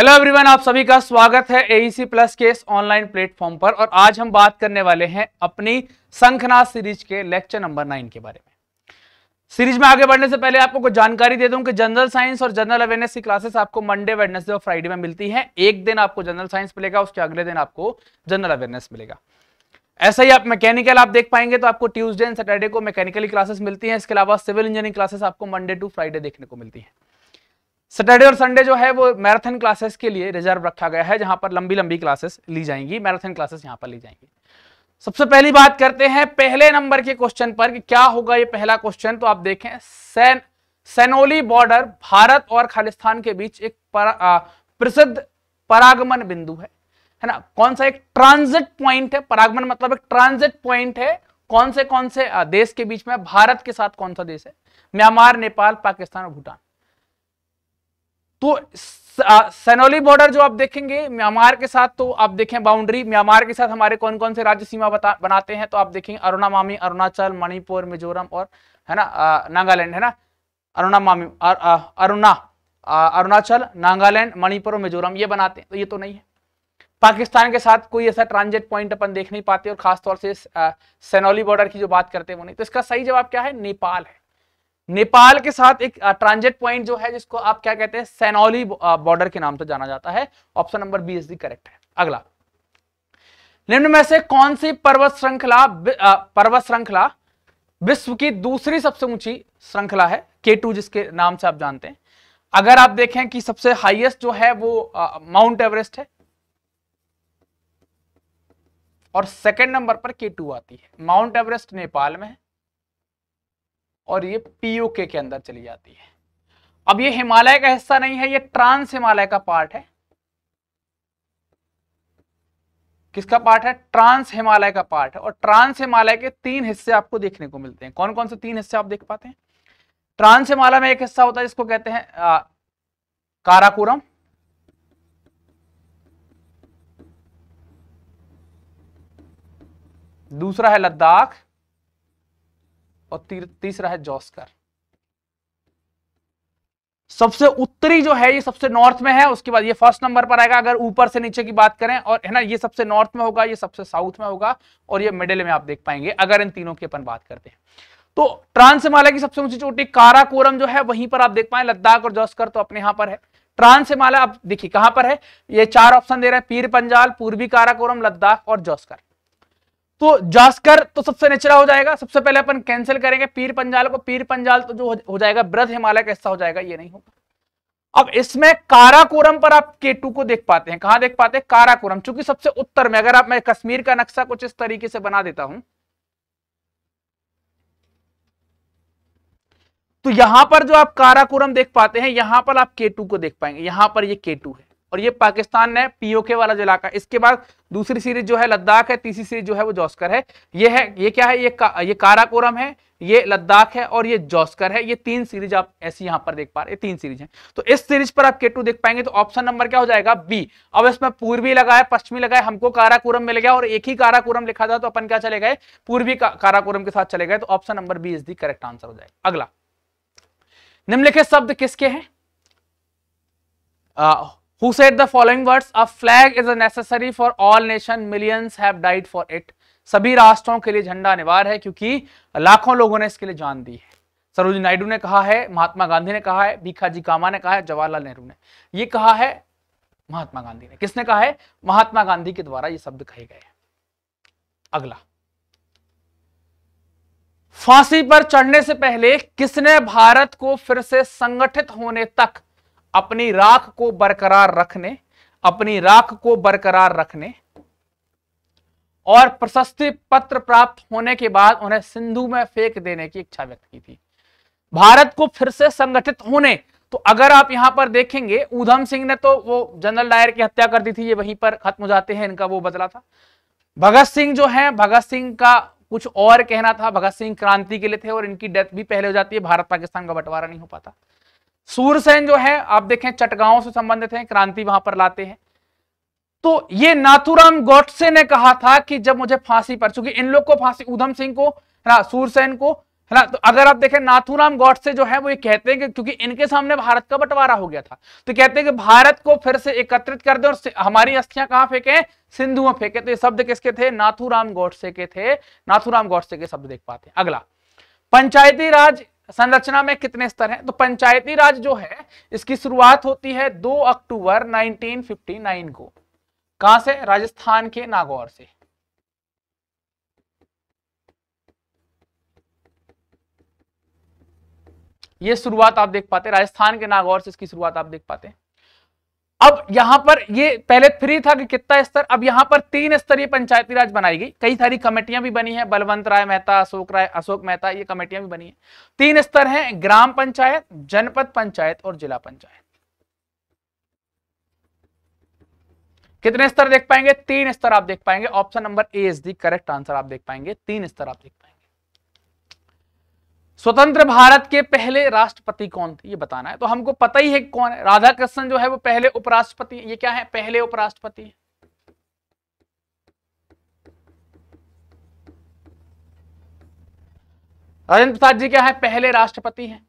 hello everyone आप सभी का स्वागत है एईसी प्लस e के इस ऑनलाइन प्लेटफॉर्म पर और आज हम बात करने वाले हैं अपनी संखना सीरीज के लेक्चर नंबर नाइन के बारे में सीरीज में आगे बढ़ने से पहले आपको कुछ जानकारी दे दूं कि जनरल साइंस और जनरल अवेयरनेस की क्लासेस आपको मंडे वेडनेसडे और फ्राइडे में मिलती है एक दिन आपको जनरल साइंस मिलेगा उसके अगले दिन आपको जनरल अवेयरनेस मिलेगा ऐसा ही आप मैकेनिकल आप देख पाएंगे तो आपको ट्यूजडे एंड सैटरडे को मैकेनिकली क्लासेस मिलती है इसके अलावा सिविल इंजीनियरिंग क्लासेस आपको मंडे टू फ्राइडे देखने को मिलती है सैटरडे और संडे जो है वो मैराथन क्लासेस के लिए रिजर्व रखा गया है जहां पर लंबी लंबी क्लासेस ली जाएंगी मैराथन क्लासेस यहां पर ली जाएंगी सबसे पहली बात करते हैं पहले नंबर के क्वेश्चन पर कि क्या होगा ये पहला क्वेश्चन तो आप देखें सैन सेनोली बॉर्डर भारत और खालिस्तान के बीच एक पर, प्रसिद्ध परागमन बिंदु है है ना कौन सा एक ट्रांजिट पॉइंट है परागमन मतलब एक ट्रांजिट पॉइंट है कौन से कौन से देश के बीच में भारत के साथ कौन सा देश है म्यांमार नेपाल पाकिस्तान और भूटान तो सनौली बॉर्डर जो आप देखेंगे म्यांमार के साथ तो आप देखें बाउंड्री म्यांमार के साथ हमारे कौन कौन से राज्य सीमा बता, बनाते हैं तो आप देखेंगे अरुणा मामी अरुणाचल मणिपुर मिजोरम और है ना नागालैंड है ना अरुणा मामी अरुणा अरुणाचल नागालैंड मणिपुर और मिजोरम ये बनाते हैं तो ये तो नहीं है पाकिस्तान के साथ कोई ऐसा ट्रांजिट पॉइंट अपन देख नहीं पाते और खासतौर से सनौली बॉर्डर की जो बात करते हैं वो नहीं तो इसका सही जवाब क्या है नेपाल है नेपाल के साथ एक ट्रांजिट पॉइंट जो है जिसको आप क्या कहते हैं सेनौली बॉर्डर के नाम से तो जाना जाता है option number B is the correct है अगला निम्न में से कौन सी पर्वत श्रृंखला पर्वत श्रृंखला विश्व की दूसरी सबसे ऊंची श्रृंखला है के टू जिसके नाम से आप जानते हैं अगर आप देखें कि सबसे हाईएस्ट जो है वो माउंट एवरेस्ट है और सेकंड नंबर पर के टू आती है माउंट एवरेस्ट नेपाल में है और ये पीओके के अंदर चली जाती है अब ये हिमालय का हिस्सा नहीं है ये ट्रांस हिमालय का पार्ट है किसका पार्ट है ट्रांस हिमालय का पार्ट है और ट्रांस हिमालय के तीन हिस्से आपको देखने को मिलते हैं कौन कौन से तीन हिस्से आप देख पाते हैं ट्रांस हिमालय में एक हिस्सा होता है जिसको कहते हैं काराकोरम दूसरा है लद्दाख और तीसरा है जॉस्कर सबसे उत्तरी जो है ये सबसे नॉर्थ में है उसके बाद ये फर्स्ट नंबर पर आएगा अगर ऊपर से नीचे की बात करें और है ना ये सबसे नॉर्थ में होगा ये सबसे साउथ में होगा और ये मिडिल में आप देख पाएंगे अगर इन तीनों की अपन बात करते हैं तो ट्रांस हिमालय की सबसे ऊंची चोटी काराकोरम जो है वहीं पर आप देख पाए लद्दाख और जॉस्कर तो अपने यहां पर है ट्रांस हिमालय आप देखिए कहां पर है ये चार ऑप्शन दे रहे हैं पीर पंजाल पूर्वी काराकोरम लद्दाख और जॉस्कर तो जास्कर तो सबसे नेचुरल हो जाएगा सबसे पहले अपन कैंसिल करेंगे पीर पंजाल को पीर पंजाल तो जो हो जाएगा ब्रज हिमालय का हिस्सा हो जाएगा ये नहीं होगा अब इसमें काराकोरम पर आप केटू को देख पाते हैं कहां देख पाते हैं काराकोरम चूंकि सबसे उत्तर में अगर आप मैं कश्मीर का नक्शा कुछ इस तरीके से बना देता हूं तो यहां पर जो आप काराकोरम देख पाते हैं यहां पर आप केटू को देख पाएंगे यहां पर ये यह केटू है और ये पाकिस्तान ने पीओके वाला जो इलाका इसके बाद दूसरी सीरीज जो है लद्दाख है तीसरी सीरीज जो है वो जॉस्कर है ये है ये क्या है ये का, ये काराकोरम है ये लद्दाख है और ये जॉस्कर है ये तीन सीरीज आप ऐसी यहां पर देख पा रहे तीन सीरीज हैं तो इस सीरीज पर आप के टू देख पाएंगे तो ऑप्शन नंबर क्या हो जाएगा बी अब इसमें पूर्वी लगा है पश्चिमी लगा है हमको काराकोरम मिल गया और एक ही काराकोरम लिखा था तो अपन क्या चले गए पूर्वी काराकोरम के साथ चले गए तो option number B is the correct answer हो जाएगा अगला निम्नलिखित शब्द किसके हैं who said the following words a flag is a necessary for all nation millions have died for it सभी राष्ट्रों के लिए झंडा अनिवार्य है क्योंकि लाखों लोगों ने इसके लिए जान दी है सरोजी नायडू ने कहा है महात्मा गांधी ने कहा है भीखाजी कामा ने कहा है जवाहरलाल नेहरू ने ये कहा है महात्मा गांधी ने किसने कहा है महात्मा गांधी के द्वारा ये शब्द कहे गए अगला फांसी पर चढ़ने से पहले किसने भारत को फिर से संगठित होने तक अपनी राख को बरकरार रखने अपनी राख को बरकरार रखने और प्रशस्ति पत्र प्राप्त होने के बाद उन्हें सिंधु में फेंक देने की इच्छा व्यक्त की थी भारत को फिर से संगठित होने तो अगर आप यहां पर देखेंगे ऊधम सिंह ने तो वो जनरल डायर की हत्या कर दी थी ये वहीं पर खत्म हो जाते हैं इनका वो बदला था भगत सिंह जो है भगत सिंह का कुछ और कहना था भगत सिंह क्रांति के लिए थे और इनकी डेथ भी पहले हो जाती है भारत पाकिस्तान का बंटवारा नहीं हो पाता सूरसेन जो है आप देखें चटगांव से संबंधित हैं क्रांति वहां पर लाते हैं तो ये नाथुराम गोडसे ने कहा था कि जब मुझे फांसी पर चूंकि इन लोग को फांसी उधम सिंह को है ना सूरसेन को है ना तो अगर आप देखें नाथुराम गोडसे जो है वो ये कहते हैं कि क्योंकि इनके सामने भारत का बंटवारा हो गया था तो कहते हैं कि भारत को फिर से एकत्रित कर दे और हमारी अस्थियां कहां फेंके सिंधु में फेंके तो ये शब्द किसके थे नाथुराम गोडसे के थे नाथुराम गोडसे के शब्द देख पाते अगला पंचायती राज संरचना में कितने स्तर हैं तो पंचायती राज जो है इसकी शुरुआत होती है 2 अक्टूबर 1959 को कहा से राजस्थान के नागौर से यह शुरुआत आप देख पाते राजस्थान के नागौर से इसकी शुरुआत आप देख पाते हैं अब यहां पर ये पहले थ्री था कि कितना स्तर अब यहां पर तीन स्तरीय पंचायती राज बनाई गई कई सारी कमेटियां भी बनी है बलवंत राय मेहता अशोक राय अशोक मेहता ये कमेटियां भी बनी है तीन स्तर हैं ग्राम पंचायत जनपद पंचायत और जिला पंचायत कितने स्तर देख पाएंगे तीन स्तर आप देख पाएंगे option number A is the correct answer आप देख पाएंगे तीन स्तर आप देख स्वतंत्र भारत के पहले राष्ट्रपति कौन थे ये बताना है तो हमको पता ही है कौन है राधा कृष्ण जो है वो पहले उपराष्ट्रपति ये क्या है पहले उपराष्ट्रपति है राजेंद्र प्रसाद जी क्या है पहले राष्ट्रपति हैं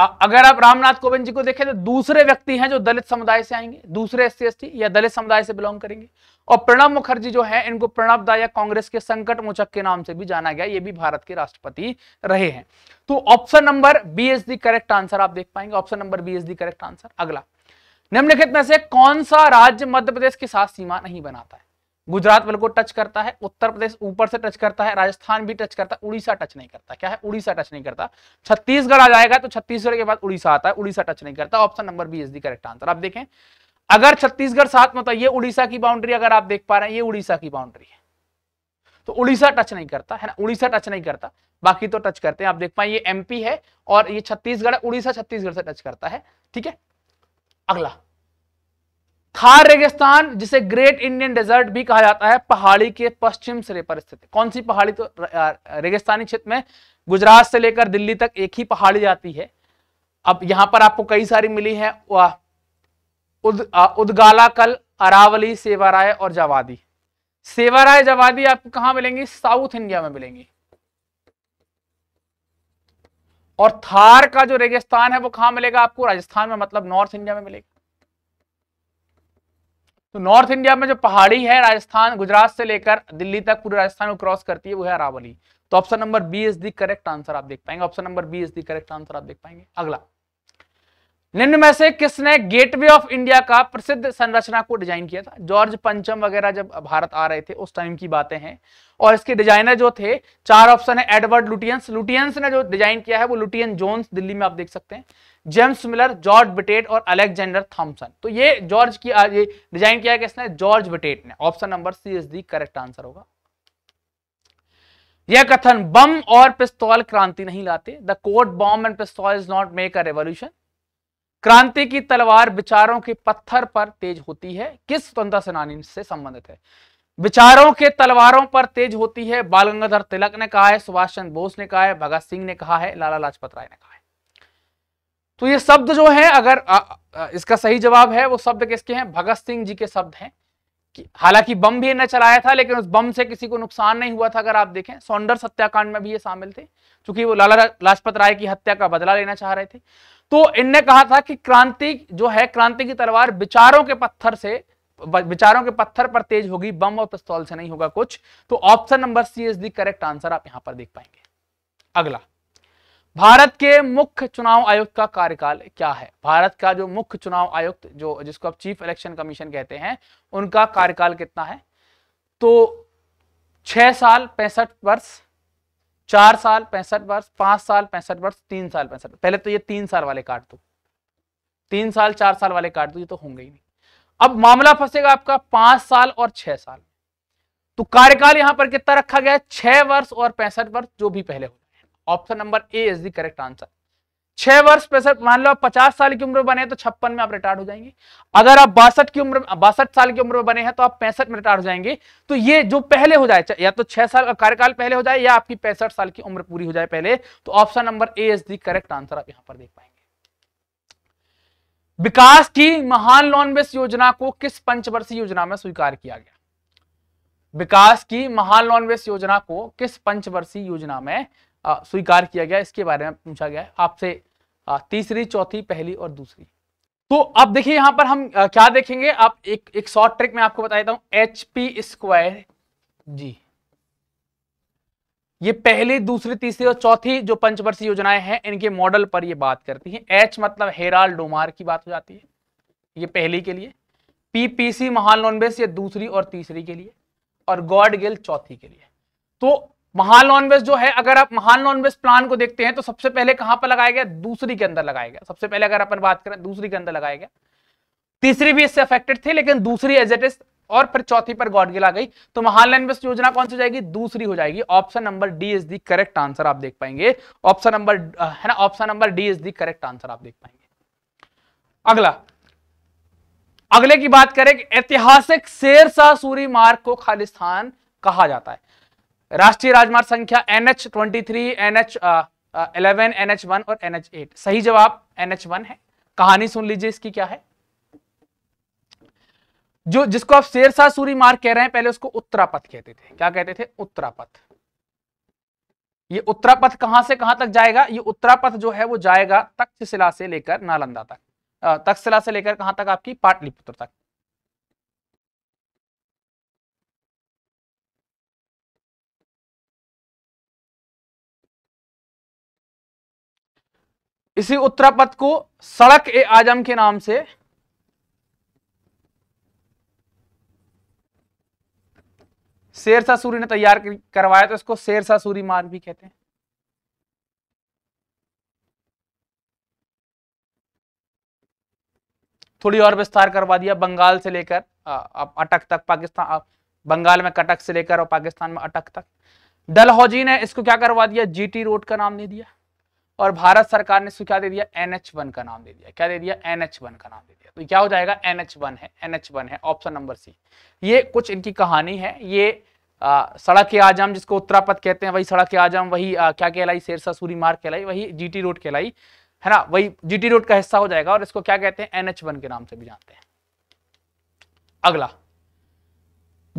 अगर आप रामनाथ कोविंद जी को देखें तो दूसरे व्यक्ति हैं जो दलित समुदाय से आएंगे दूसरे एस सी या दलित समुदाय से बिलोंग करेंगे और प्रणब मुखर्जी जो है इनको प्रणब दा या कांग्रेस के संकट मोचक के नाम से भी जाना गया ये भी भारत के राष्ट्रपति रहे हैं तो option number B is the correct answer आप देख पाएंगे option number B is the correct answer अगला निम्नलिखित में से कौन सा राज्य मध्य प्रदेश के साथ सीमा नहीं बनाता है गुजरात बिल्कुल टच करता है उत्तर प्रदेश ऊपर से टच करता है राजस्थान भी टच करता है उड़ीसा टच नहीं करता क्या है उड़ीसा टच नहीं करता छत्तीसगढ़ आ जाएगा तो छत्तीसगढ़ के बाद उड़ीसा आता है उड़ीसा टच नहीं करता option number B is the correct answer आप देखें अगर छत्तीसगढ़ साथ में तो ये उड़ीसा की बाउंड्री अगर आप देख पा रहे हैं ये उड़ीसा की बाउंड्री है तो उड़ीसा टच नहीं करता है ना उड़ीसा टच नहीं करता बाकी तो टच करते हैं आप देख पाए ये एमपी है और ये छत्तीसगढ़ उड़ीसा छत्तीसगढ़ से टच करता है ठीक है अगला थार रेगिस्तान जिसे ग्रेट इंडियन डेजर्ट भी कहा जाता है पहाड़ी के पश्चिम सिरे पर स्थित कौन सी पहाड़ी तो रेगिस्तानी क्षेत्र में गुजरात से लेकर दिल्ली तक एक ही पहाड़ी जाती है अब यहां पर आपको कई सारी मिली है उद, उदगाला कल अरावली सेवाराय और जवादी सेवाराय जवादी आपको कहां मिलेंगी साउथ इंडिया में मिलेंगी और थार का जो रेगिस्तान है वो कहां मिलेगा आपको राजस्थान में मतलब नॉर्थ इंडिया में मिलेगा तो नॉर्थ इंडिया में जो पहाड़ी है राजस्थान गुजरात से लेकर दिल्ली तक पूरे राजस्थान को क्रॉस करती है वो है अरावली तो option number B is the correct answer आप देख पाएंगे option number B is the correct answer आप देख पाएंगे अगला निम्न में से किसने गेटवे ऑफ इंडिया का प्रसिद्ध संरचना को डिजाइन किया था जॉर्ज पंचम वगैरह जब भारत आ रहे थे उस टाइम की बातें हैं और इसके डिजाइनर जो थे चार ऑप्शन है एडवर्ड लुटियंस लुटियंस ने जो डिजाइन किया है वो लुटियन जोन्स दिल्ली में आप देख सकते हैं जेम्स मिलर जॉर्ज बिटेट और अलेक्जेंडर थॉम्सन तो ये जॉर्ज की डिजाइन किया किसने जॉर्ज बिटेट ने option number C is the correct answer होगा यह कथन बम और पिस्तौल क्रांति नहीं लाते the quote bomb and pistol is not make a revolution क्रांति की तलवार विचारों के पत्थर पर तेज होती है किस स्वतंत्रता सेनानी से संबंधित है विचारों के तलवारों पर तेज होती है बाल गंगाधर तिलक ने कहा है सुभाष चंद्र बोस ने कहा है भगत सिंह ने कहा है लाला लाजपत राय ने कहा है तो ये शब्द जो है अगर आ, आ, इसका सही जवाब है वो शब्द किसके हैं भगत सिंह जी के शब्द हैं हालांकि बम भी इन्हें चलाया था लेकिन उस बम से किसी को नुकसान नहीं हुआ था अगर आप देखें सौंडर हत्याकांड में भी ये शामिल थे क्योंकि वो लाला लाजपत राय की हत्या का बदला लेना चाह रहे थे तो इनने कहा था कि क्रांति जो है क्रांति की तलवार विचारों के पत्थर से विचारों के पत्थर पर तेज होगी बम और पिस्तौल से नहीं होगा कुछ तो option number C is the correct answer आप यहां पर देख पाएंगे अगला भारत के मुख्य चुनाव आयुक्त का कार्यकाल क्या है भारत का जो मुख्य चुनाव आयुक्त जो जिसको आप चीफ इलेक्शन कमीशन कहते हैं उनका कार्यकाल कितना है तो छह साल पैंसठ वर्ष चार साल पैंसठ वर्ष पांच साल पैंसठ वर्ष तीन साल पैंसठ पहले तो ये तीन साल वाले काट दो तीन साल चार साल वाले काट दो ये तो होंगे ही नहीं अब मामला फंसेगा आपका पांच साल और छह साल तो कार्यकाल यहां पर कितना रखा गया है छह वर्ष और पैंसठ वर्ष जो भी पहले हो option number A is the correct answer छह वर्ष पैंसठ मान लो आप पचास साल की उम्र में बने तो छप्पन में आप रिटायर्ड हो जाएंगे अगर आप बासठ की उम्र बासठ साल की उम्र में बने हैं तो आप पैंसठ में रिटायर हो जाएंगे तो ये जो पहले हो जाए या तो छह साल का कार्यकाल पहले हो जाए या आपकी पैंसठ साल की उम्र पूरी हो जाए पहले तो option number A is the correct answer आप यहां पर देख पाएंगे विकास की महान लॉन बेस योजना को किस पंचवर्षीय योजना में स्वीकार किया गया विकास की महान लॉन बेस योजना को किस पंचवर्षीय योजना में स्वीकार किया गया इसके बारे में पूछा गया आपसे तीसरी चौथी पहली और दूसरी तो अब देखिए यहां पर हम आ, क्या देखेंगे आप एक एक शॉर्ट ट्रिक में आपको बता देता हूं एच पी स्क्वायर जी ये पहली दूसरी तीसरी और चौथी जो पंचवर्षीय योजनाएं हैं इनके मॉडल पर ये बात करती हैं एच मतलब हेराल डोमार की बात हो जाती है ये पहली के लिए पीपीसी महाल नॉनबेस ये दूसरी और तीसरी के लिए और गॉड गिल चौथी के लिए तो महान नॉनवेज जो है अगर आप महान नॉनवेज प्लान को देखते हैं तो सबसे पहले कहां पर लगाया गया दूसरी के अंदर लगाया गया सबसे पहले अगर अपन बात करें दूसरी के अंदर लगाया गया तीसरी भी इससे अफेक्टेड थी लेकिन दूसरी एज इज और फिर चौथी पर गॉडगिल आ गई तो महान इन्वेस्ट योजना कौन सी हो जाएगी दूसरी हो जाएगी option number D is the correct answer आप देख पाएंगे ऑप्शन नंबर है ना option number D is the correct answer आप देख पाएंगे अगला अगले की बात करें ऐतिहासिक शेरशाह सूरी मार्ग को खालिस्तान कहा जाता है राष्ट्रीय राजमार्ग संख्या N H twenty three N H eleven N H one और एन एच एट सही जवाब एन एच वन है कहानी सुन लीजिए इसकी क्या है जो जिसको आप शेरशाह सूरी मार्ग कह रहे हैं पहले उसको उत्तरापथ कहते थे क्या कहते थे उत्तरापथ ये उत्तरापथ कहां से कहां तक जाएगा ये उत्तरापथ जो है वो जाएगा तक्षशिला से लेकर नालंदा तक तक्षशिला से लेकर कहां तक आपकी पाटलिपुत्र तक इसी उत्तरापथ को सड़क ए आजम के नाम से शेरशाह सूरी ने तैयार करवाया तो इसको शेरशाह सूरी मार्ग भी कहते हैं थोड़ी और विस्तार करवा दिया बंगाल से लेकर अटक तक पाकिस्तान बंगाल में कटक से लेकर और पाकिस्तान में अटक तक डलहौजी ने इसको क्या करवा दिया जीटी रोड का नाम दे दिया और भारत सरकार ने इसको क्या दे दिया एन एच वन का नाम दे दिया क्या दे दिया एन एच वन का नाम दे दिया तो क्या हो जाएगा एन एच वन है एन एच वन है ऑप्शन नंबर सी ये कुछ इनकी कहानी है ये आ, सड़क के आजम जिसको उत्तरापथ कहते हैं वही सड़क के आजम वही आ, क्या कहलाई शेरसा सूरी मार्ग कहलाई वही जीटी रोड कहलाई है ना वही जीटी रोड का हिस्सा हो जाएगा और इसको क्या कहते हैं एनएच वन के नाम से भी जानते हैं अगला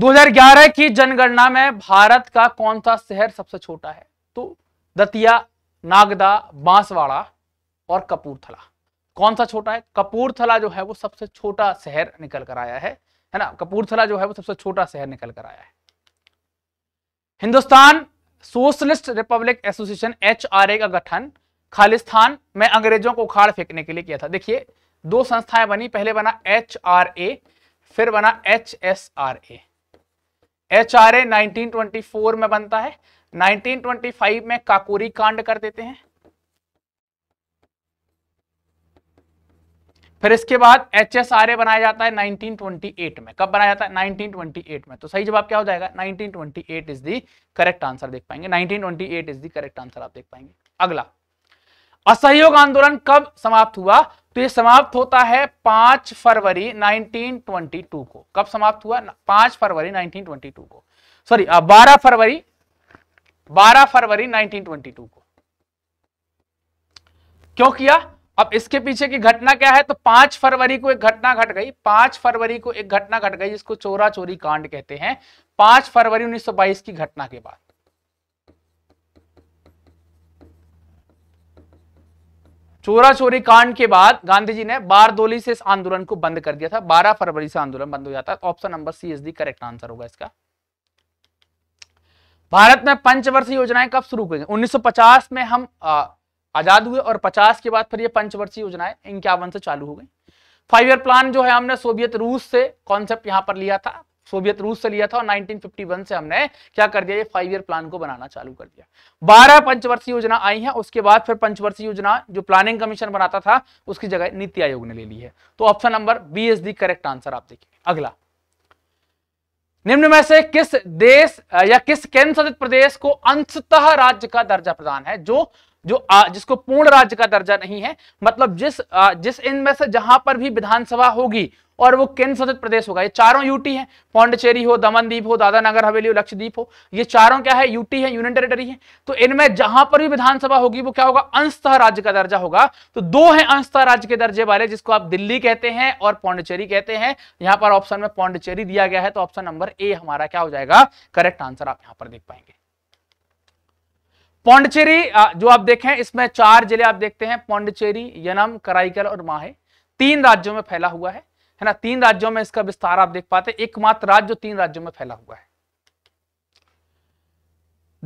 2011 की जनगणना में भारत का कौन सा शहर सबसे छोटा है तो दतिया नागदा बांसवाड़ा और कपूरथला कौन सा छोटा है कपूरथला जो है वो सबसे छोटा शहर निकल कर आया है है ना कपूरथला जो है वो सबसे छोटा शहर निकल कर आया है Hindustan socialist republic association H का गठन खालिस्तान में अंग्रेजों को उखाड़ फेंकने के लिए किया था देखिए दो संस्थाएं बनी पहले बना एच फिर बना H S R A H R A nineteen में बनता है 1925 में काकोरी कांड कर देते हैं फिर इसके बाद एच एस आर ए बनाया जाता है 1928 में कब बनाया जाता है 1928 में तो सही जवाब क्या हो जाएगा 1928 इज दी करेक्ट आंसर देख पाएंगे 1928 इज दी करेक्ट आंसर आप देख पाएंगे अगला असहयोग आंदोलन कब समाप्त हुआ तो ये समाप्त होता है 5 फरवरी 1922 को कब समाप्त हुआ 5 फरवरी 1922 को सॉरी 12 फरवरी 12 फरवरी 1922 को क्यों किया अब इसके पीछे की घटना क्या है तो पांच फरवरी को एक घटना घट गई पांच फरवरी को एक घटना घट गई जिसको चोरा चोरी कांड कहते हैं पांच फरवरी 1922 की घटना के बाद चोरा चोरी कांड के बाद गांधी जी ने बारदोली से इस आंदोलन को बंद कर दिया था 12 फरवरी से आंदोलन बंद हो जाता है option number C is the correct answer होगा इसका भारत में पंचवर्षीय योजनाएं कब शुरू हुई 1950 में हम आजाद हुए और 50 के बाद फिर ये पंचवर्षीय योजनाएं इंक्यावन से चालू हो गई फाइव ईयर प्लान जो है हमने सोवियत रूस से कॉन्सेप्ट यहां पर लिया था सोवियत रूस से लिया था और 1951 से हमने क्या कर दिया ये फाइव ईयर प्लान को बनाना चालू कर दिया बारह पंचवर्षीय योजना आई है उसके बाद फिर पंचवर्षीय योजना जो प्लानिंग कमीशन बनाता था उसकी जगह नीति आयोग ने ले ली है तो option number B is the correct answer आप देखिए अगला निम्न में से किस देश या किस केंद्र शासित प्रदेश को अंशतः राज्य का दर्जा प्रदान है जो जो आ, जिसको पूर्ण राज्य का दर्जा नहीं है मतलब जिस आ, जिस इनमें से जहां पर भी विधानसभा होगी और वो केंद्र शासित प्रदेश होगा ये चारों यूटी है पौंडचेरी हो दमनदीप हो दादानगर हवेली हो लक्षद्वीप हो ये चारों क्या है यूटी है यूनियन टेरिटरी है तो इनमें जहां पर भी विधानसभा होगी वो क्या होगा अंशतः राज्य का दर्जा होगा तो दो है अंशतः राज्य के दर्जे वाले जिसको आप दिल्ली कहते हैं और पौंडचेरी कहते हैं यहां पर ऑप्शन में पौंडचेरी दिया गया है तो ऑप्शन नंबर ए हमारा क्या हो जाएगा करेक्ट आंसर आप यहां पर देख पाएंगे पौंडचेरी जो आप देखें इसमें चार जिले आप देखते हैं पौंडचेरी यनम कराईकल और माहे तीन राज्यों में फैला हुआ है है ना तीन राज्यों में इसका विस्तार आप देख पाते एकमात्र राज्य जो तीन राज्यों में फैला हुआ है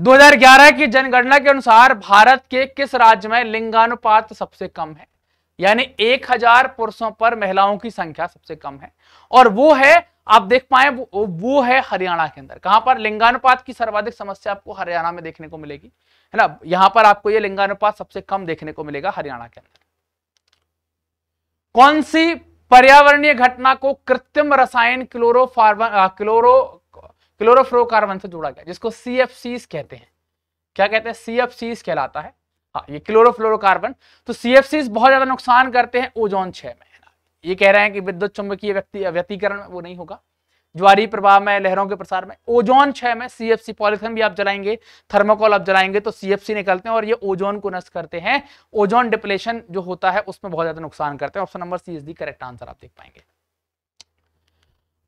2011 की जनगणना के अनुसार भारत के किस राज्य में लिंगानुपात सबसे कम है यानी 1000 पुरुषों पर महिलाओं की संख्या सबसे कम है और वो है आप देख पाए वो, वो है हरियाणा के अंदर कहां पर लिंगानुपात की सर्वाधिक समस्या आपको हरियाणा में देखने को मिलेगी है ना यहां पर आपको ये लिंगानुपात सबसे कम देखने को मिलेगा हरियाणा के अंदर कौन सी पर्यावरणीय घटना को कृत्रिम रसायन क्लोरो क्लोरो क्लोरोफ्लोकार्बन से जोड़ा गया जिसको सी कहते हैं क्या कहते हैं सी कहलाता है हाँ ये क्लोरोफ्लोरोकार्बन तो सी बहुत ज्यादा नुकसान करते हैं ओजोन छह में ये कह रहे हैं कि विद्युत चुंबकीय व्यक्ति व्यतीकरण वो नहीं होगा ज्वारी प्रभाव में लहरों के प्रसार में ओजोन छह में सीएफसी पॉलिथिन भी आप जलाएंगे थर्मोकॉल आप जलाएंगे तो सीएफसी निकलते हैं और ये ओजोन को नष्ट करते हैं ओजोन डिप्लेशन जो होता है उसमें बहुत ज्यादा नुकसान करते हैं option number C is the correct answer आप देख पाएंगे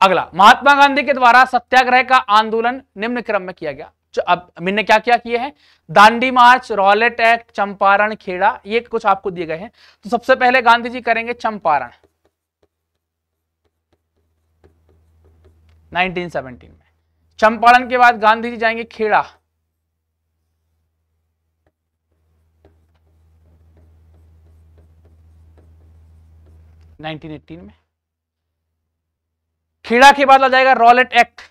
अगला महात्मा गांधी के द्वारा सत्याग्रह का आंदोलन निम्न क्रम में किया गया अब मैंने क्या क्या किए हैं Dandi march Rowlatt act Champaran Kheda ये कुछ आपको दिए गए हैं तो सबसे पहले गांधी जी करेंगे चंपारण 1917 में चंपारण के बाद गांधी जी जाएंगे खेड़ा नाइनटीन एटीन में खेड़ा के बाद आ जाएगा रॉलेट एक्ट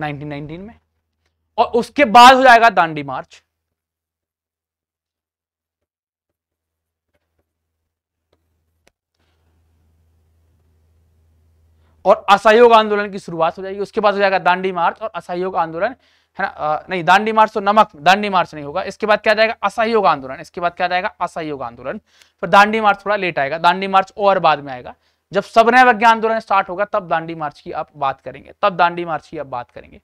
नाइनटीन में और उसके बाद हो जाएगा दांडी मार्च और असहयोग आंदोलन की शुरुआत हो जाएगी उसके बाद हो जाएगा दांडी मार्च और असहयोग आंदोलन है ना नहीं दांडी मार्च तो नमक दांडी मार्च नहीं होगा इसके बाद क्या जाएगा असहयोग आंदोलन इसके बाद क्या जाएगा असहयोग आंदोलन फिर दांडी मार्च थोड़ा लेट आएगा दांडी मार्च और बाद में आएगा जब सबने वज्ञ आंदोलन स्टार्ट होगा तब दांडी मार्च की आप बात करेंगे तब दांडी मार्च की आप बात करेंगे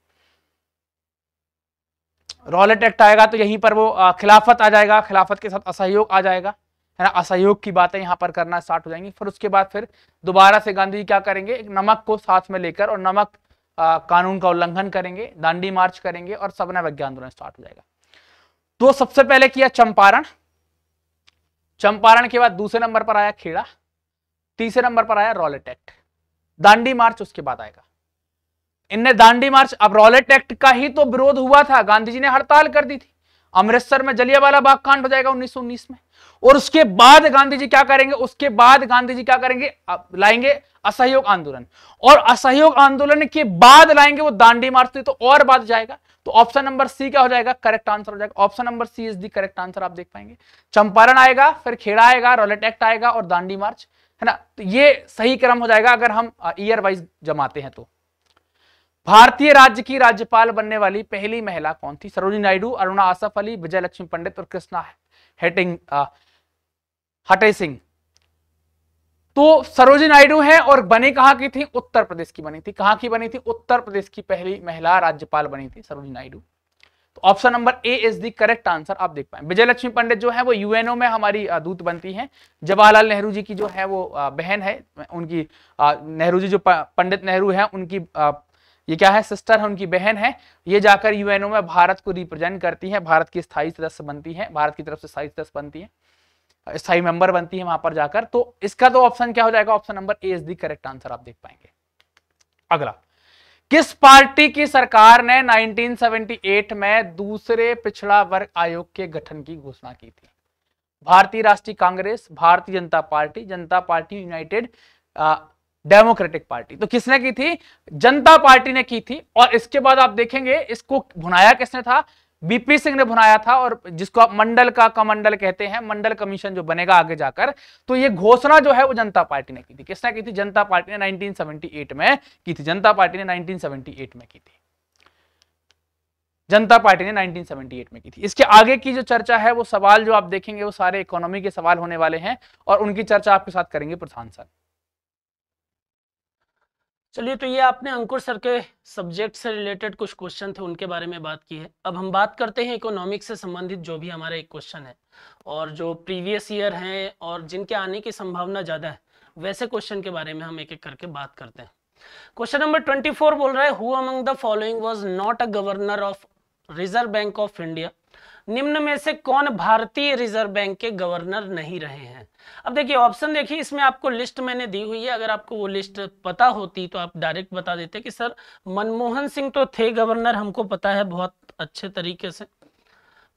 रॉलेट एक्ट आएगा तो यहीं पर वो खिलाफत आ जाएगा खिलाफत के साथ असहयोग आ जाएगा है ना असहयोग की बातें यहाँ पर करना स्टार्ट हो जाएंगी फिर उसके बाद फिर दोबारा से गांधी जी क्या करेंगे एक नमक को साथ में लेकर और नमक आ, कानून का उल्लंघन करेंगे दांडी मार्च करेंगे और सबना विज्ञान आंदोलन स्टार्ट हो जाएगा तो सबसे पहले किया चंपारण चंपारण के बाद दूसरे नंबर पर आया खेड़ा तीसरे नंबर पर आया रॉलेट एक्ट दांडी मार्च उसके बाद आएगा इनने दांडी मार्च अब रॉलेट एक्ट का ही तो विरोध हुआ था गांधी जी ने हड़ताल कर दी थी अमृतसर में जलियावाला बाग कांड हो जाएगा 1919 में और उसके बाद गांधी जी क्या करेंगे उसके बाद गांधी जी क्या करेंगे लाएंगे असहयोग आंदोलन और असहयोग आंदोलन के बाद लाएंगे वो दांडी मार्च तो और बाद जाएगा तो ऑप्शन नंबर सी क्या हो जाएगा करेक्ट आंसर हो जाएगा option number C is the correct answer आप देख पाएंगे चंपारण आएगा फिर खेड़ा आएगा रॉलेट एक्ट आएगा और दांडी मार्च है ना तो ये सही क्रम हो जाएगा अगर हम ईयर वाइज जमाते हैं तो भारतीय राज्य की राज्यपाल बनने वाली पहली महिला कौन थी सरोजी नायडू अरुणा आसफ अली विजय लक्ष्मी पंडित और कृष्णा हेटिंग हटे सिंह तो सरोजी नायडू है और बने कहां की थी उत्तर प्रदेश की बनी थी कहां की बनी थी उत्तर प्रदेश की पहली महिला राज्यपाल बनी थी सरोजी नायडू तो option number A is the correct answer आप देख पाए विजय लक्ष्मी पंडित जो है वो यूएनओ में हमारी दूत बनती हैं जवाहरलाल नेहरू जी की जो है वो बहन है उनकी नेहरू जी जो पंडित नेहरू है उनकी ये क्या है सिस्टर है उनकी बहन है ये जाकर यूएनओ में भारत को रिप्रेजेंट करती है भारत की स्थायी सदस्य बनती है भारत की तरफ से स्थायी सदस्य बनती है स्थायी मेंबर बनती है वहां पर जाकर तो इसका तो ऑप्शन क्या हो जाएगा option number A is the correct answer आप देख पाएंगे अगला किस पार्टी की सरकार ने 1978 में दूसरे पिछड़ा वर्ग आयोग के गठन की घोषणा की थी भारतीय राष्ट्रीय कांग्रेस भारतीय जनता पार्टी जनता पार्टी यूनाइटेड डेमोक्रेटिक पार्टी तो किसने की थी जनता पार्टी ने की थी और इसके बाद आप देखेंगे इसको भुनाया किसने था बीपी सिंह ने भुनाया था और जिसको आप मंडल का कमंडल कहते हैं मंडल कमीशन जो बनेगा आगे जाकर तो ये घोषणा जो है वो जनता पार्टी ने की थी किसने की थी जनता पार्टी ने 1978 में की थी जनता पार्टी ने 1978 में की थी जनता पार्टी ने 1978 में की थी इसके आगे की जो चर्चा है वो सवाल जो आप देखेंगे वो सारे इकोनॉमी के सवाल होने वाले हैं और उनकी चर्चा आपके साथ करेंगे प्रधान सर चलिए तो ये आपने अंकुर सर के सब्जेक्ट से रिलेटेड कुछ क्वेश्चन थे उनके बारे में बात की है अब हम बात करते हैं इकोनॉमिक्स से संबंधित जो भी हमारा एक क्वेश्चन है और जो प्रीवियस ईयर हैं और जिनके आने की संभावना ज़्यादा है वैसे क्वेश्चन के बारे में हम एक एक करके बात करते हैं क्वेश्चन नंबर ट्वेंटी फोर बोल रहा है who among the following was not a governor of Reserve Bank of India निम्न में से कौन भारतीय रिजर्व बैंक के गवर्नर नहीं रहे हैं अब देखिए ऑप्शन देखिए इसमें आपको लिस्ट मैंने दी हुई है अगर आपको वो लिस्ट पता होती तो आप डायरेक्ट बता देते कि सर मनमोहन सिंह तो थे गवर्नर हमको पता है बहुत अच्छे तरीके से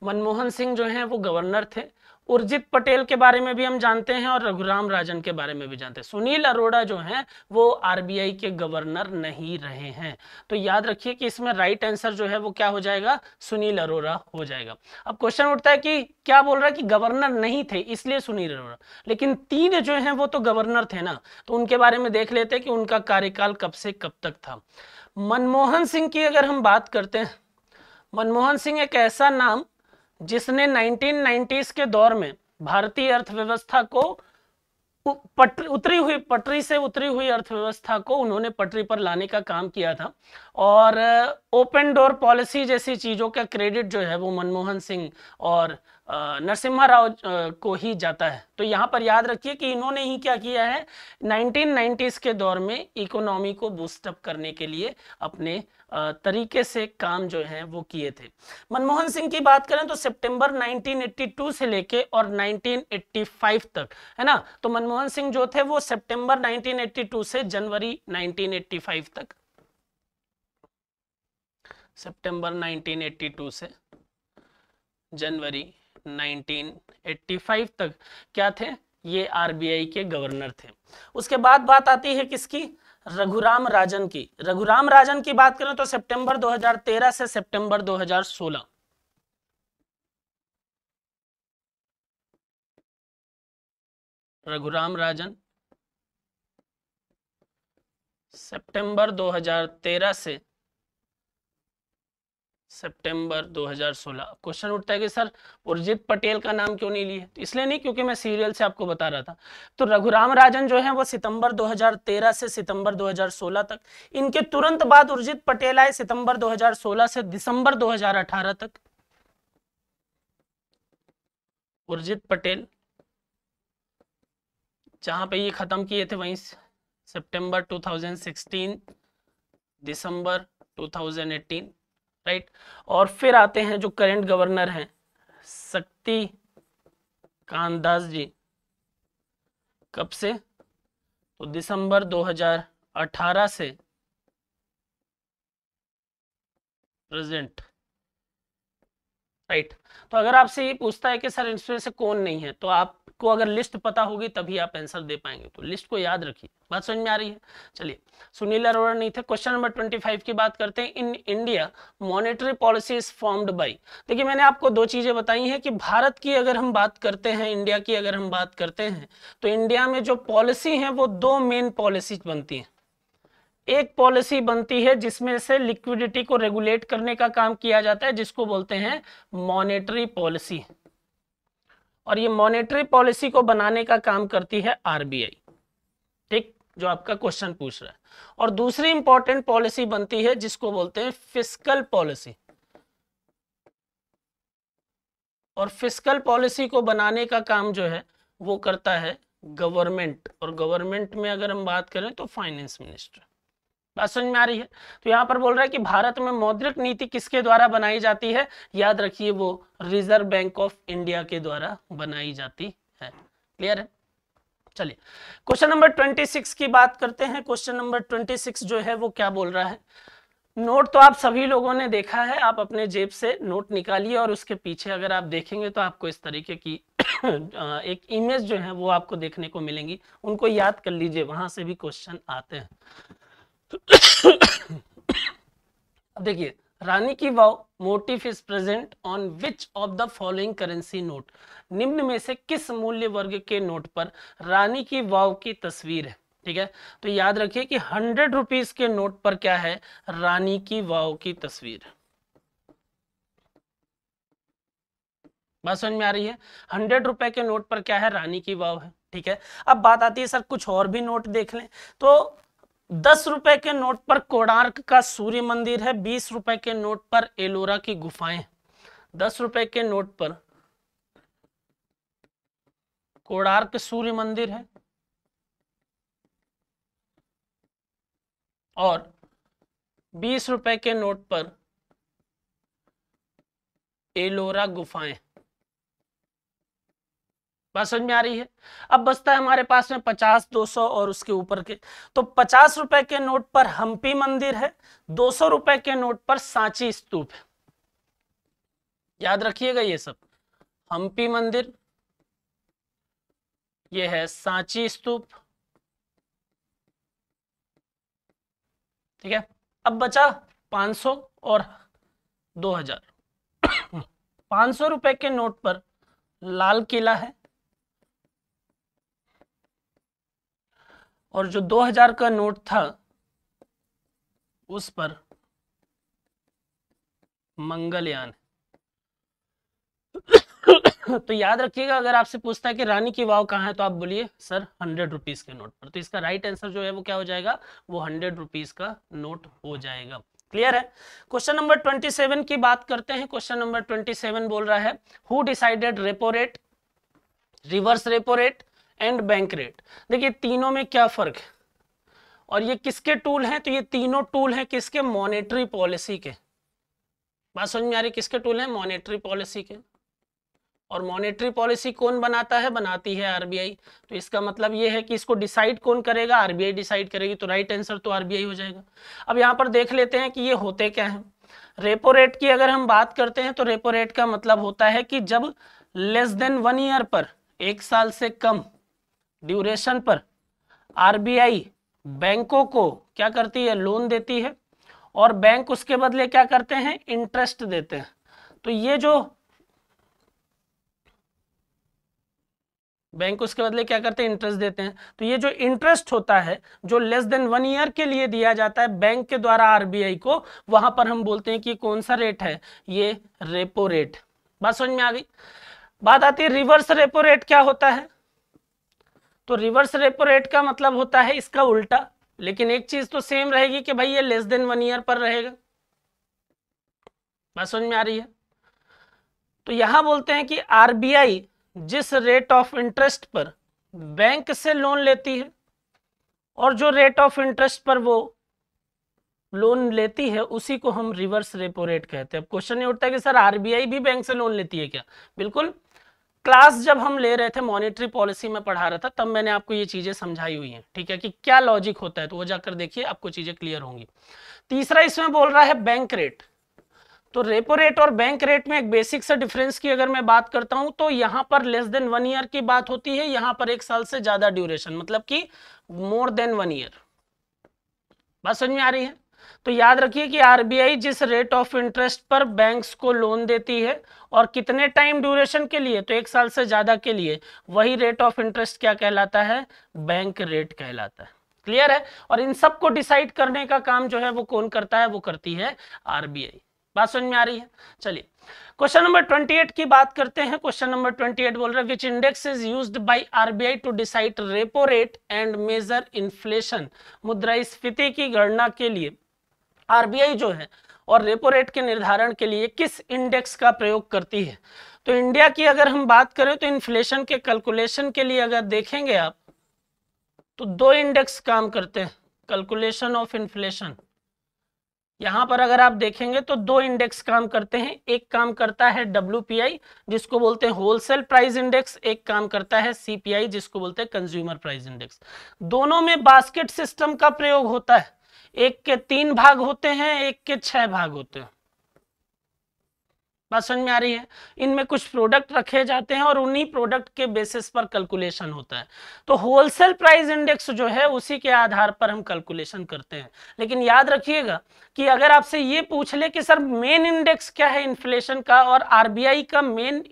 मनमोहन सिंह जो हैं वो गवर्नर थे उर्जित पटेल के बारे में भी हम जानते हैं और रघुराम राजन के बारे में भी जानते हैं सुनील अरोड़ा जो हैं वो आरबीआई के गवर्नर नहीं रहे हैं तो याद रखिए कि इसमें राइट आंसर जो है वो क्या हो जाएगा सुनील अरोड़ा हो जाएगा अब क्वेश्चन उठता है कि क्या बोल रहा है कि गवर्नर नहीं थे इसलिए सुनील अरोड़ा लेकिन तीन जो है वो तो गवर्नर थे ना तो उनके बारे में देख लेते हैं कि उनका कार्यकाल कब से कब तक था मनमोहन सिंह की अगर हम बात करते हैं मनमोहन सिंह एक ऐसा नाम जिसने 1990s के दौर में भारतीय अर्थव्यवस्था को पटरी उतरी हुई पटरी से उतरी हुई अर्थव्यवस्था को उन्होंने पटरी पर लाने का काम किया था और ओपन डोर पॉलिसी जैसी चीज़ों का क्रेडिट जो है वो मनमोहन सिंह और नरसिम्हा राव को ही जाता है तो यहां पर याद रखिए कि इन्होंने ही क्या किया है 1990s के दौर में इकोनॉमी को बूस्टअप करने के लिए अपने तरीके से काम जो है वो किए थे मनमोहन सिंह की बात करें तो सितंबर 1982 से लेके और 1985 तक है ना तो मनमोहन सिंह जो थे वो सितंबर 1982 से जनवरी 1985 तक सितंबर 1982 से जनवरी 1985 तक क्या थे ये आरबीआई के गवर्नर थे उसके बाद बात आती है किसकी रघुराम राजन की रघुराम राजन की बात करें तो सितंबर 2013 से सितंबर 2016 रघुराम राजन सितंबर 2013 से सितंबर 2016 क्वेश्चन उठता है कि सर उर्जित पटेल का नाम क्यों नहीं लिए तो इसलिए नहीं क्योंकि मैं सीरियल से आपको बता रहा था तो रघुराम राजन जो है वो सितंबर 2013 से सितंबर 2016 तक इनके तुरंत बाद उर्जित पटेल आए सितंबर 2016 से दिसंबर 2018 तक उर्जित पटेल जहां पे ये खत्म किए थे वहीं सितंबर टू दिसंबर टू राइट और फिर आते हैं जो करंट गवर्नर हैं शक्ति कांदास जी कब से तो दिसंबर 2018 से प्रेजेंट राइट तो अगर आपसे ये पूछता है कि सर इनमें से कौन नहीं है तो आपको अगर लिस्ट पता होगी तभी आप आंसर दे पाएंगे तो लिस्ट को याद रखिए बात समझ में आ रही है चलिए सुनील अरोड़ा नहीं थे क्वेश्चन नंबर ट्वेंटी फाइव की बात करते हैं in India monetary policy is formed by देखिए मैंने आपको दो चीजें बताई हैं कि भारत की अगर हम बात करते हैं इंडिया की अगर हम बात करते हैं तो इंडिया में जो पॉलिसी है वो दो मेन पॉलिसी बनती है एक पॉलिसी बनती है जिसमें से लिक्विडिटी को रेगुलेट करने का काम किया जाता है जिसको बोलते हैं मॉनेटरी पॉलिसी और ये मॉनेटरी पॉलिसी को बनाने का काम करती है आरबीआई ठीक जो आपका क्वेश्चन पूछ रहा है और दूसरी इंपॉर्टेंट पॉलिसी बनती है जिसको बोलते हैं फिस्कल पॉलिसी और फिस्कल पॉलिसी को बनाने का काम जो है वो करता है गवर्नमेंट और गवर्नमेंट में अगर हम बात करें तो फाइनेंस मिनिस्टर बात समझ में आ रही है तो यहाँ पर बोल रहा है कि भारत में मौद्रिक नीति किसके द्वारा बनाई जाती है याद रखिए वो रिजर्व बैंक ऑफ इंडिया के द्वारा बनाई जाती है क्लियर है चलिए क्वेश्चन नंबर ट्वेंटी सिक्स की बात करते हैं क्वेश्चन नंबर ट्वेंटी सिक्स जो है वो क्या बोल रहा है नोट तो आप सभी लोगों ने देखा है आप अपने जेब से नोट निकालिए और उसके पीछे अगर आप देखेंगे तो आपको इस तरीके की एक इमेज जो है वो आपको देखने को मिलेंगी उनको याद कर लीजिए वहां से भी क्वेश्चन आते हैं अब देखिए Rani ki Vav motif is present on which of the following currency note निम्न में से किस मूल्य वर्ग के नोट पर रानी की वाव की तस्वीर है ठीक है तो याद रखिए कि हंड्रेड रुपीज के नोट पर क्या है रानी की वाव की तस्वीर बात समझ में आ रही है हंड्रेड रुपए के नोट पर क्या है रानी की वाव है ठीक है अब बात आती है सर कुछ और भी नोट देख लें तो दस रुपए के नोट पर कोणार्क का सूर्य मंदिर है बीस रुपए के नोट पर एलोरा की गुफाएं दस रुपए के नोट पर कोणार्क सूर्य मंदिर है और बीस रुपए के नोट पर एलोरा गुफाएं बात समझ में आ रही है अब बचता है हमारे पास में पचास दो सौ और उसके ऊपर के तो पचास रुपए के नोट पर हम्पी मंदिर है दो सौ रुपए के नोट पर सांची स्तूप है याद रखिएगा ये सब हम्पी मंदिर ये है सांची स्तूप ठीक है अब बचा 500 और 2000 500 रुपए के नोट पर लाल किला है और जो 2000 का नोट था उस पर मंगलयान तो याद रखिएगा अगर आपसे पूछता है कि रानी की वाव कहाँ है तो आप बोलिए सर हंड्रेड रुपीज के नोट पर तो इसका राइट आंसर जो है वो क्या हो जाएगा वो हंड्रेड रुपीज का नोट हो जाएगा क्लियर है क्वेश्चन नंबर ट्वेंटी सेवन की बात करते हैं क्वेश्चन नंबर ट्वेंटी सेवन बोल रहा है who decided repo rate reverse repo rate and bank rate देखिए तीनों में क्या फर्क है और ये किसके टूल हैं तो ये तीनों टूल हैं किसके मॉनेटरी पॉलिसी के बात समझ में आ रही किसके टूल हैं मॉनेटरी पॉलिसी के और मॉनेटरी पॉलिसी कौन बनाता है बनाती है आरबीआई तो इसका मतलब ये है कि इसको डिसाइड कौन करेगा आरबीआई डिसाइड करेगी तो राइट आंसर तो आरबीआई हो जाएगा अब यहाँ पर देख लेते हैं कि ये होते क्या हैं रेपो रेट की अगर हम बात करते हैं तो रेपो रेट का मतलब होता है कि जब लेस देन वन ईयर पर एक साल से कम ड्यूरेशन पर आरबीआई बैंकों को क्या करती है लोन देती है और बैंक उसके बदले क्या करते हैं इंटरेस्ट देते हैं तो ये जो बैंक उसके बदले क्या करते हैं इंटरेस्ट देते हैं तो ये जो इंटरेस्ट होता है जो लेस देन वन ईयर के लिए दिया जाता है बैंक के द्वारा आरबीआई को वहां पर हम बोलते हैं कि कौन सा रेट है ये रेपो रेट बात समझ में आ गई बात आती है रिवर्स रेपो रेट क्या होता है तो रिवर्स रेपो रेट का मतलब होता है इसका उल्टा लेकिन एक चीज तो सेम रहेगी कि भाई ये लेस देन वन ईयर पर रहेगा बात समझ में आ रही है तो यहां बोलते हैं कि आरबीआई जिस रेट ऑफ इंटरेस्ट पर बैंक से लोन लेती है और जो रेट ऑफ इंटरेस्ट पर वो लोन लेती है उसी को हम रिवर्स रेपो रेट कहते हैं अब क्वेश्चन ये उठता है कि सर आरबीआई भी बैंक से लोन लेती है क्या बिल्कुल क्लास जब हम ले रहे थे मॉनेटरी पॉलिसी में पढ़ा रहा था तब मैंने आपको ये चीजें समझाई हुई हैं ठीक है कि क्या लॉजिक होता है तो वो जाकर देखिए आपको चीजें क्लियर होंगी तीसरा इसमें बोल रहा है बैंक रेट तो रेपो रेट और बैंक रेट में एक बेसिक से डिफरेंस की अगर मैं बात करता हूं तो यहां पर लेस देन वन ईयर की बात होती है यहां पर एक साल से ज्यादा ड्यूरेशन मतलब कि मोर देन वन ईयर बात समझ में आ रही है तो याद रखिए कि आरबीआई जिस रेट ऑफ इंटरेस्ट पर बैंक्स को लोन देती है और कितने टाइम ड्यूरेशन के लिए तो एक साल से ज़्यादा के लिए वही रेट ऑफ इंटरेस्ट क्या कहलाता है बैंक रेट कहलाता है क्लियर है और इन सबको डिसाइड करने का काम जो है वो कौन करता है वो करती है आरबीआई बात समझ में आ रही है चलिए क्वेश्चन नंबर 28 की बात करते हैं क्वेश्चन नंबर 28 बोल रहे which index is used by RBI to decide repo rate and measure inflation मुद्रास्फीति की गणना के लिए आरबीआई जो है और रेपो रेट के निर्धारण के लिए किस इंडेक्स का प्रयोग करती है तो इंडिया की अगर हम बात करें तो इन्फ्लेशन के कैलकुलेशन के लिए अगर देखेंगे आप तो दो इंडेक्स काम करते हैं कैलकुलेशन ऑफ इन्फ्लेशन यहां पर अगर आप देखेंगे तो दो इंडेक्स काम करते हैं एक काम करता है डब्ल्यू जिसको बोलते हैं होलसेल प्राइस इंडेक्स एक काम करता है सीपीआई जिसको बोलते हैं कंज्यूमर प्राइस इंडेक्स दोनों में बास्केट सिस्टम का प्रयोग होता है एक के तीन भाग होते हैं एक के छह भाग होते हैं बात समझ में आ रही है इनमें कुछ प्रोडक्ट रखे जाते हैं और उन्हीं प्रोडक्ट के बेसिस पर कैलकुलेशन होता है तो होलसेल प्राइस इंडेक्स जो है उसी के आधार पर हम कैलकुलेशन करते हैं लेकिन याद रखिएगा कि अगर आपसे ये पूछ ले कि सर मेन इंडेक्स क्या है इन्फ्लेशन का और आरबीआई का मेन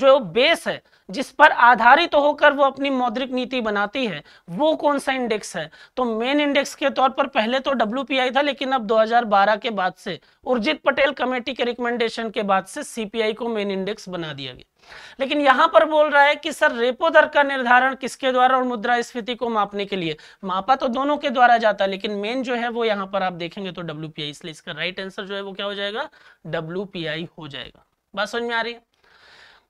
जो बेस है जिस पर आधारित तो होकर वो अपनी मौद्रिक नीति बनाती है वो कौन सा इंडेक्स है तो मेन इंडेक्स के तौर पर पहले तो डब्ल्यू था लेकिन अब 2012 के बाद से उर्जित पटेल कमेटी के रिकमेंडेशन के बाद से सीपीआई को मेन इंडेक्स बना दिया गया लेकिन यहां पर बोल रहा है कि सर रेपो दर का निर्धारण किसके द्वारा और मुद्रा स्फीति को मापने के लिए मापा तो दोनों के द्वारा जाता है लेकिन मेन जो है वो यहां पर आप देखेंगे तो डब्ल्यू इसलिए इसका राइट आंसर जो है वो क्या हो जाएगा डब्ल्यू हो जाएगा बात समझ में आ रही है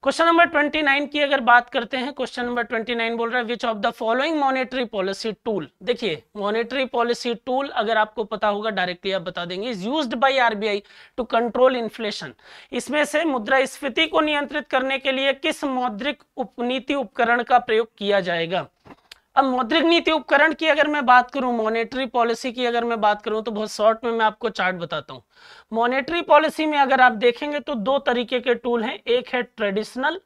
क्वेश्चन नंबर 29 की अगर बात करते हैं क्वेश्चन नंबर 29 बोल रहा है which of the following monetary policy tool देखिए मॉनेटरी पॉलिसी टूल अगर आपको पता होगा डायरेक्टली आप बता देंगे is used by RBI to control inflation इसमें से मुद्रा स्फीति को नियंत्रित करने के लिए किस मौद्रिक उपनीति उपकरण का प्रयोग किया जाएगा अब मौद्रिक नीति उपकरण की अगर मैं बात करूं मॉनेटरी पॉलिसी की अगर मैं बात करूं तो बहुत शॉर्ट में मैं आपको चार्ट बताता हूं मॉनेटरी पॉलिसी में अगर आप देखेंगे तो दो तरीके के टूल हैं एक है ट्रेडिशनल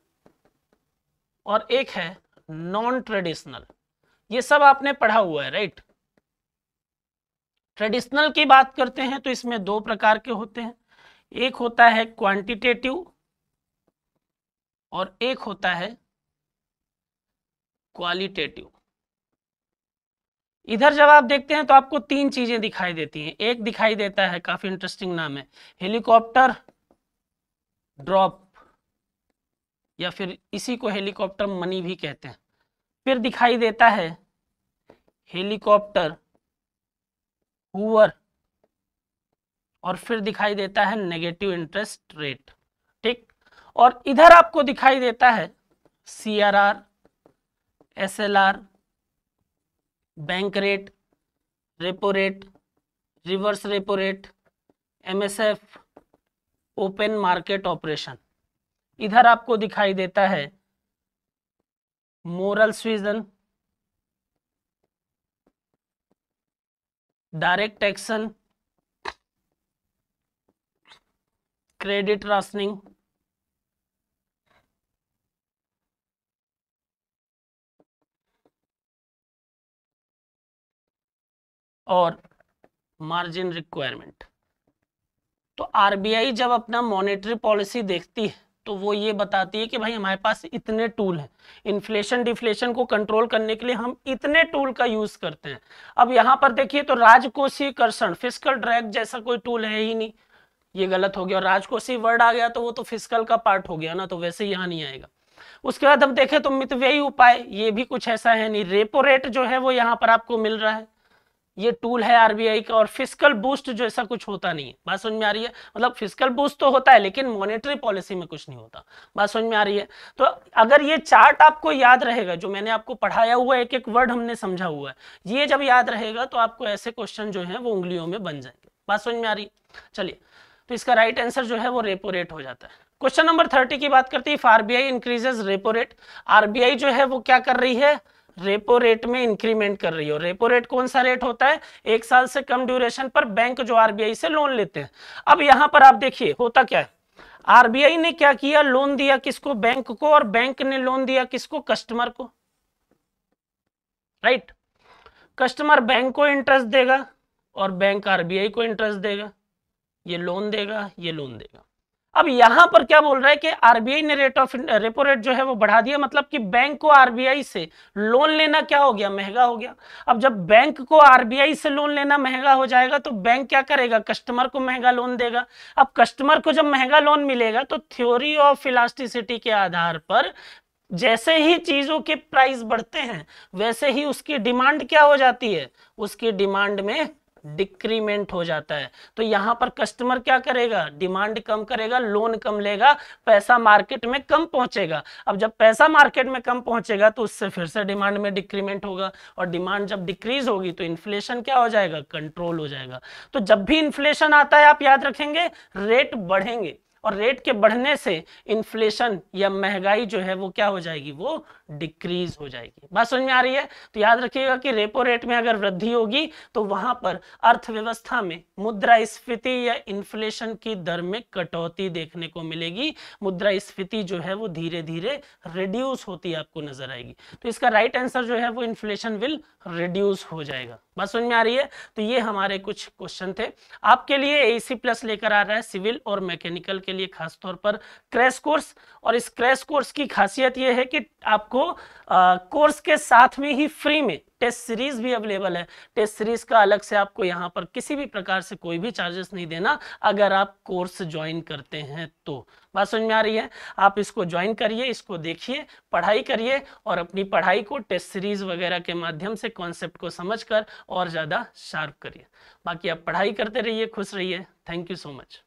और एक है नॉन ट्रेडिशनल ये सब आपने पढ़ा हुआ है राइट ट्रेडिशनल की बात करते हैं तो इसमें दो प्रकार के होते हैं एक होता है क्वांटिटेटिव और एक होता है क्वालिटेटिव इधर जब आप देखते हैं तो आपको तीन चीजें दिखाई देती हैं एक दिखाई देता है काफी इंटरेस्टिंग नाम है हेलीकॉप्टर ड्रॉप या फिर इसी को हेलीकॉप्टर मनी भी कहते हैं फिर दिखाई देता है हेलीकॉप्टर हुवर और फिर दिखाई देता है नेगेटिव इंटरेस्ट रेट ठीक और इधर आपको दिखाई देता है C R R S L R bank rate repo rate reverse repo rate MSF open market operation इधर आपको दिखाई देता है moral suasion direct action credit rationing और मार्जिन रिक्वायरमेंट तो आरबीआई जब अपना मॉनेटरी पॉलिसी देखती है तो वो ये बताती है कि भाई हमारे पास इतने टूल हैं इन्फ्लेशन डिफ्लेशन को कंट्रोल करने के लिए हम इतने टूल का यूज करते हैं अब यहां पर देखिए तो राजकोषीय कर्षण फिजिकल ड्रैग जैसा कोई टूल है ही नहीं ये गलत हो गया और राजकोषीय वर्ड आ गया तो वो तो फिजिकल का पार्ट हो गया ना तो वैसे यहाँ नहीं आएगा उसके बाद हम देखें तो मितव्ययी उपाय ये भी कुछ ऐसा है नहीं रेपो रेट जो है वो यहाँ पर आपको मिल रहा है ये टूल है आरबीआई का और फिजिकल बूस्ट जो ऐसा कुछ होता नहीं है बात समझ में आ रही है मतलब फिजिकल बूस्ट तो होता है लेकिन मॉनेटरी पॉलिसी में कुछ नहीं होता बात समझ में आ रही है तो अगर ये चार्ट आपको याद रहेगा जो मैंने आपको पढ़ाया हुआ एक एक वर्ड हमने समझा हुआ है ये जब याद रहेगा तो आपको ऐसे क्वेश्चन जो है वो उंगलियों में बन जाएंगे बात समझ में आ रही चलिए तो इसका राइट आंसर जो है वो रेपो रेट हो जाता है क्वेश्चन नंबर थर्टी की बात करती है आरबीआई रेपो रेट आरबीआई जो है वो क्या कर रही है रेपो रेट में इंक्रीमेंट कर रही हो रेपो रेट कौन सा रेट होता है एक साल से कम ड्यूरेशन पर बैंक जो आरबीआई से लोन लेते हैं अब यहां पर आप देखिए होता क्या है आरबीआई ने क्या किया लोन दिया किसको बैंक को और बैंक ने लोन दिया किसको कस्टमर को राइट कस्टमर बैंक को इंटरेस्ट देगा और बैंक आरबीआई को इंटरेस्ट देगा ये लोन देगा ये लोन देगा अब यहां पर क्या बोल रहा है कि आरबीआई ने रेट ऑफ रेपो रेट जो है वो बढ़ा दिया मतलब कि बैंक को आरबीआई से लोन लेना क्या हो गया महंगा हो गया अब जब बैंक को आरबीआई से लोन लेना महंगा हो जाएगा तो बैंक क्या करेगा कस्टमर को महंगा लोन देगा अब कस्टमर को जब महंगा लोन मिलेगा तो थ्योरी ऑफ इलास्टिसिटी के आधार पर जैसे ही चीजों के प्राइस बढ़ते हैं वैसे ही उसकी डिमांड क्या हो जाती है उसकी डिमांड में डिक्रीमेंट हो जाता है तो यहां पर कस्टमर क्या करेगा डिमांड कम करेगा लोन कम लेगा पैसा मार्केट में कम पहुंचेगा अब जब पैसा मार्केट में कम पहुंचेगा तो उससे फिर से डिमांड में डिक्रीमेंट होगा और डिमांड जब डिक्रीज होगी तो इन्फ्लेशन क्या हो जाएगा कंट्रोल हो जाएगा तो जब भी इन्फ्लेशन आता है आप याद रखेंगे रेट बढ़ेंगे और रेट के बढ़ने से इन्फ्लेशन या महंगाई जो है वो क्या हो जाएगी वो डिक्रीज हो जाएगी बात समझ में आ रही है तो याद रखिएगा कि रेपो रेट में अगर वृद्धि होगी तो वहां पर अर्थव्यवस्था में स्फीति या इन्फ्लेशन की दर में कटौती देखने को मिलेगी मुद्रास्फीति जो है वो धीरे धीरे रिड्यूस होती आपको नजर आएगी तो इसका राइट आंसर जो है वो इन्फ्लेशन विल रिड्यूस हो जाएगा बात समझ में आ रही है तो ये हमारे कुछ क्वेश्चन थे आपके लिए एसी प्लस लेकर आ रहा है सिविल और मैकेनिकल के लिए खास तौर पर क्रैश कोर्स और इस क्रैश कोर्स की खासियत यह है कि आपको आ, कोर्स के साथ में ही फ्री में टेस्ट सीरीज भी अवेलेबल है टेस्ट सीरीज का अलग से आपको यहां पर किसी भी प्रकार से कोई भी चार्जेस नहीं देना अगर आप कोर्स ज्वाइन करते हैं तो बात समझ में आ रही है आप इसको ज्वाइन करिए इसको देखिए पढ़ाई करिए और अपनी पढ़ाई को टेस्ट सीरीज वगैरह के माध्यम से कॉन्सेप्ट को समझकर और ज़्यादा शार्प करिए बाकी आप पढ़ाई करते रहिए खुश रहिए थैंक यू सो मच